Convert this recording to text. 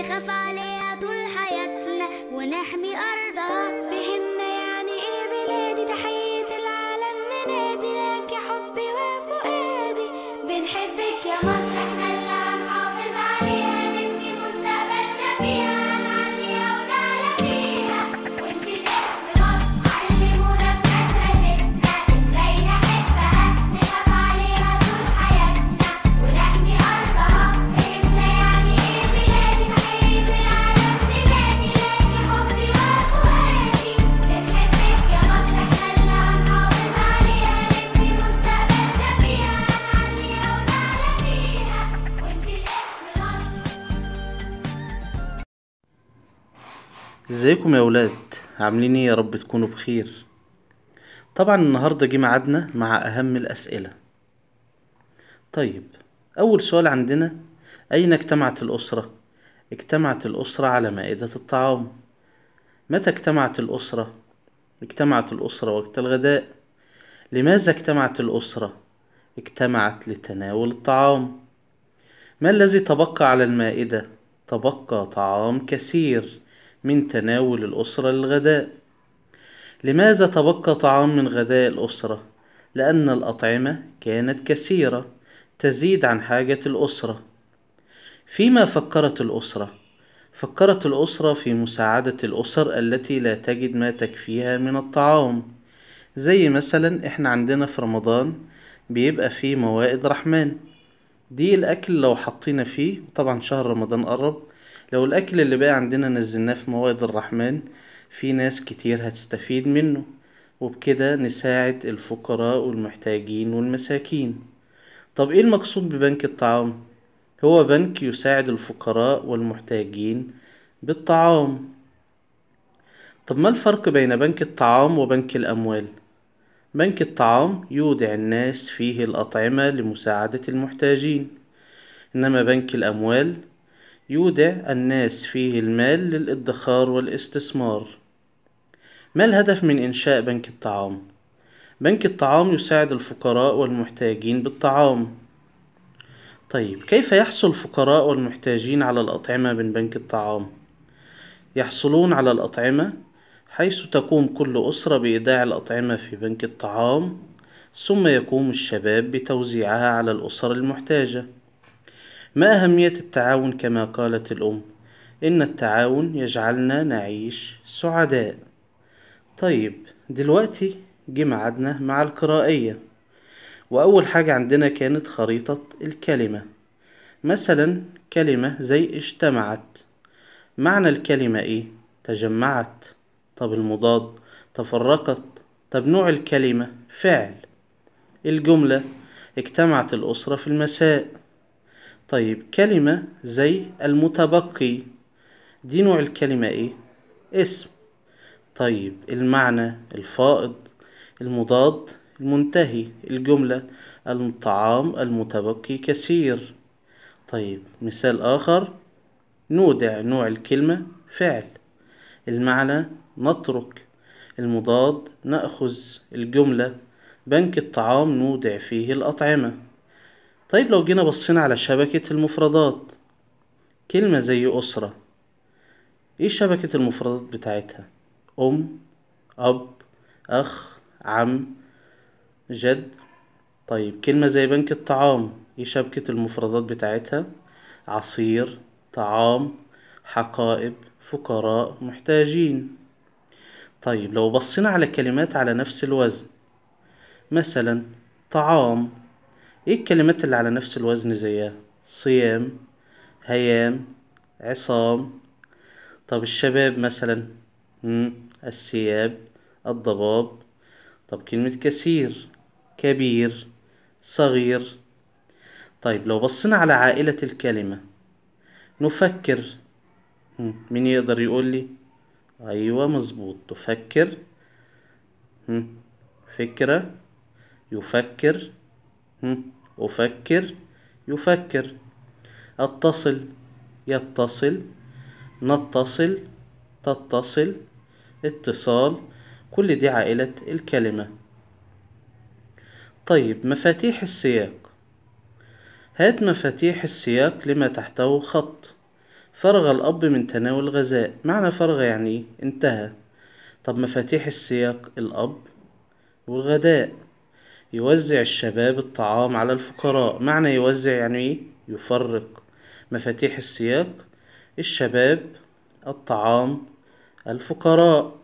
نخاف عليها طول حياتنا ونحمي أرضها فهمنا ازيكم يا ولاد عاملين ايه يا رب تكونوا بخير طبعا النهارده جه ميعادنا مع اهم الاسئله طيب اول سؤال عندنا اين اجتمعت الاسره اجتمعت الاسره على مائده الطعام متى اجتمعت الاسره اجتمعت الاسره وقت الغداء لماذا اجتمعت الاسره اجتمعت لتناول الطعام ما الذي تبقى على المائده تبقى طعام كثير من تناول الأسرة للغداء لماذا تبقى طعام من غداء الأسرة؟ لأن الأطعمة كانت كثيرة تزيد عن حاجة الأسرة فيما فكرت الأسرة فكرت الأسرة في مساعدة الأسر التي لا تجد ما تكفيها من الطعام زي مثلا احنا عندنا في رمضان بيبقى فيه موائد رحمن دي الأكل لو حطينا فيه طبعا شهر رمضان قرب لو الاكل اللي بقى عندنا نزلناه في موائد الرحمن في ناس كتير هتستفيد منه وبكده نساعد الفقراء والمحتاجين والمساكين طب ايه المقصود ببنك الطعام هو بنك يساعد الفقراء والمحتاجين بالطعام طب ما الفرق بين بنك الطعام وبنك الاموال بنك الطعام يودع الناس فيه الاطعمه لمساعده المحتاجين انما بنك الاموال يودع الناس فيه المال للادخار والاستثمار ما الهدف من إنشاء بنك الطعام؟ بنك الطعام يساعد الفقراء والمحتاجين بالطعام طيب كيف يحصل الفقراء والمحتاجين على الأطعمة من بنك الطعام؟ يحصلون على الأطعمة حيث تقوم كل أسرة بإيداع الأطعمة في بنك الطعام ثم يقوم الشباب بتوزيعها على الأسر المحتاجة ما أهمية التعاون كما قالت الأم؟ إن التعاون يجعلنا نعيش سعداء طيب دلوقتي جه ميعادنا مع القرائية وأول حاجة عندنا كانت خريطة الكلمة مثلا كلمة زي اجتمعت معنى الكلمة ايه؟ تجمعت طب المضاد تفرقت طب نوع الكلمة فعل الجملة اجتمعت الأسرة في المساء طيب كلمة زي المتبقي دي نوع الكلمة ايه اسم طيب المعنى الفائض المضاد المنتهي الجملة الطعام المتبقي كثير طيب مثال آخر نودع نوع الكلمة فعل المعنى نترك المضاد نأخذ الجملة بنك الطعام نودع فيه الأطعمة طيب لو جينا بصينا على شبكة المفردات كلمة زي أسرة ايه شبكة المفردات بتاعتها أم أب أخ عم جد طيب كلمة زي بنك الطعام ايه شبكة المفردات بتاعتها عصير طعام حقائب فقراء محتاجين طيب لو بصينا على كلمات على نفس الوزن مثلا طعام ايه الكلمات اللي على نفس الوزن زيها صيام هيام عصام طب الشباب مثلا السياب الضباب طب كلمة كثير كبير صغير طيب لو بصينا على عائلة الكلمة نفكر مين يقدر يقول لي أيوة مظبوط تفكر فكرة يفكر أفكر يفكر أتصل يتصل نتصل تتصل اتصال كل دي عائلة الكلمة طيب مفاتيح السياق هات مفاتيح السياق لما تحته خط فرغ الأب من تناول غذاء معنى فرغ يعني انتهى طب مفاتيح السياق الأب والغداء يوزع الشباب الطعام على الفقراء معنى يوزع يعني إيه؟ يفرق مفاتيح السياق الشباب الطعام الفقراء